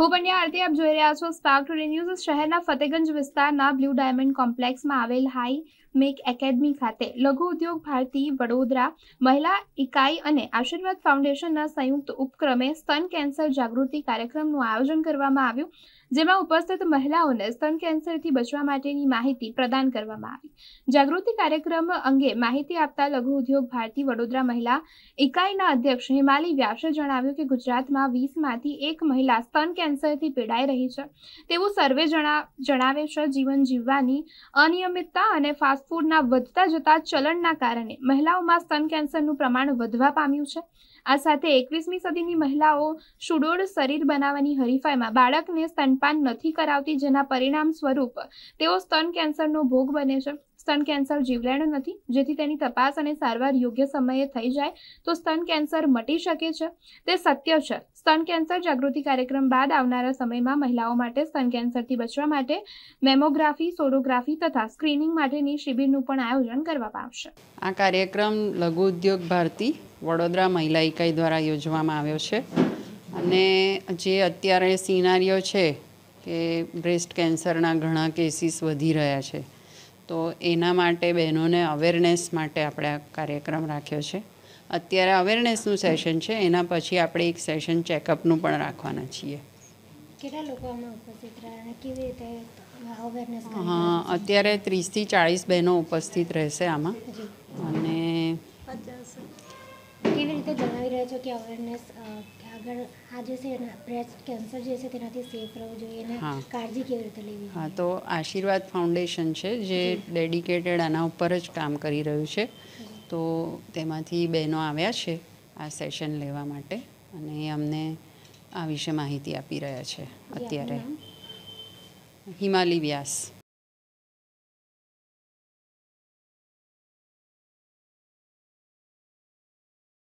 હું પંડ્યા આરતી આપ જોઈ રહ્યા છો સ્પાર્ક ટુડે ન્યૂઝ શહેરના ફતેગંજ વિસ્તારના બ્લુ ડાયમંડ કોમ્પ્લેક્સમાં આવેલ હાઈ મેક એકેડમી ખાતે લઘુ ઉદ્યોગ ભારતી વડોદરા મહિલા ઇકાઈ અને આશીર્વાદ ફાઉન્ડેશનના સંયુક્ત ઉપક્રમે સ્તન કેન્સર જાગૃતિ કાર્યક્રમનું આયોજન કરવામાં આવ્યું જેમાં ઉપસ્થિત મહિલાઓને સ્તન કેન્સરથી બચવા માટેની માહિતી પ્રદાન કરવામાં આવી જાગૃતિ કાર્યક્રમ અંગે માહિતી આપતા લઘુ ઉદ્યોગ ભારતી વડોદરા મહિલા ઇકાઈના અધ્યક્ષ હિમાલી વ્યાસે જણાવ્યું કે ગુજરાતમાં વીસમાંથી એક મહિલા સ્તન કેન્સર કેન્સરથી પીડાઈ રહી છે તેવું સર્વે જણાવે છે જીવન જીવવાની અનિયમિતતા અને ફાસ્ટફૂડના વધતા જતા ચલણના કારણે મહિલાઓમાં સ્તન કેન્સરનું પ્રમાણ વધવા પામ્યું છે આ સાથે એકવીસમી સદીની મહિલાઓ સુડોળ શરીર બનાવવાની હરીફાઈમાં બાળકને સ્તનપાન નથી કરાવતી જેના પરિણામ સ્વરૂપ તેઓ સ્તન કેન્સરનો ભોગ બને છે સ્તન કેન્સર જીવલેણ નથી જેથી તેની તપાસ અને સારવાર યોગ્ય સમયે થઈ જાય તો સ્તન કેન્સર મટી શકે છે તે સત્ય છે સ્તન કેન્સર જાગૃતિ કાર્યક્રમ બાદ આવનારા સમયમાં મહિલાઓ માટે સ્તન કેન્સરથી બચવા માટે મેમોગ્રાફી સોનોગ્રાફી તથા સ્ક્રીનિંગ માટેની શિબિરનું પણ આયોજન કરવામાં આવશે આ કાર્યક્રમ લઘુ ઉદ્યોગ ભારતી વડોદરા મહિલા ઇકાઈ દ્વારા યોજવામાં આવ્યો છે અને જે અત્યારે સિનારીઓ છે કે બ્રેસ્ટ કેન્સરના ઘણા કેસીસ વધી રહ્યા છે તો એના માટે બહેનોને અવેરનેસ માટે આપણે આ કાર્યક્રમ રાખ્યો છે અત્યારે અવેરનેસનું સેશન છે એના પછી આપણે એક સેશન ચેકઅપનું પણ રાખવાના છીએ હા અત્યારે ત્રીસથી ચાળીસ બહેનો ઉપસ્થિત રહેશે આમાં અને કેવી રીતે જણાવી રહ્યા છો કે અવેરનેસ આગળ આ જે છે બ્રેસ્ટ કેન્સર જે છે તેનાથી સેફ રહેવું જોઈએ અને કાળજી કેવી રીતે લેવી હા તો આશીર્વાદ ફાઉન્ડેશન છે જે ડેડિકેટેડ આના ઉપર જ કામ કરી રહ્યું છે તો તેમાંથી બહેનો આવ્યા છે આ સેશન લેવા માટે અને અમને આ વિશે માહિતી આપી રહ્યા છે અત્યારે હિમાલી વ્યાસ